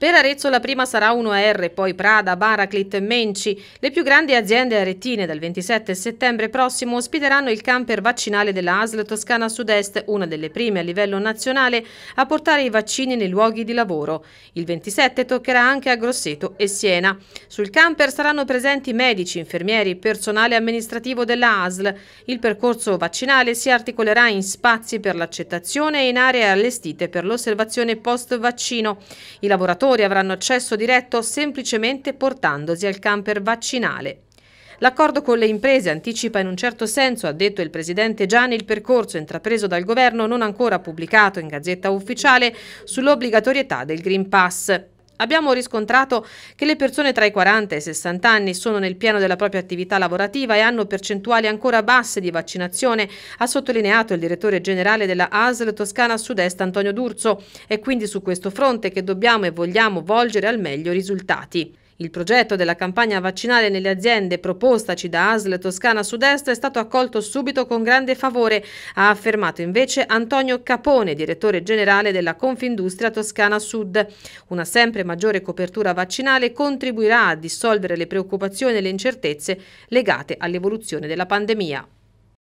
Per Arezzo la prima sarà 1R, poi Prada, Baraclit, e Menci. Le più grandi aziende aretine dal 27 settembre prossimo ospiteranno il camper vaccinale della ASL Toscana Sud-Est, una delle prime a livello nazionale a portare i vaccini nei luoghi di lavoro. Il 27 toccherà anche a Grosseto e Siena. Sul camper saranno presenti medici, infermieri, personale amministrativo della ASL. Il percorso vaccinale si articolerà in spazi per l'accettazione e in aree allestite per l'osservazione post-vaccino. I lavoratori viaggiatori avranno accesso diretto semplicemente portandosi al camper vaccinale. L'accordo con le imprese anticipa in un certo senso, ha detto il presidente Gianni, il percorso intrapreso dal governo non ancora pubblicato in gazzetta ufficiale sull'obbligatorietà del Green Pass. Abbiamo riscontrato che le persone tra i 40 e i 60 anni sono nel pieno della propria attività lavorativa e hanno percentuali ancora basse di vaccinazione, ha sottolineato il direttore generale della ASL Toscana Sud-Est Antonio D'Urso. È quindi su questo fronte che dobbiamo e vogliamo volgere al meglio i risultati. Il progetto della campagna vaccinale nelle aziende propostaci da ASL Toscana Sud-Est è stato accolto subito con grande favore, ha affermato invece Antonio Capone, direttore generale della Confindustria Toscana Sud. Una sempre maggiore copertura vaccinale contribuirà a dissolvere le preoccupazioni e le incertezze legate all'evoluzione della pandemia.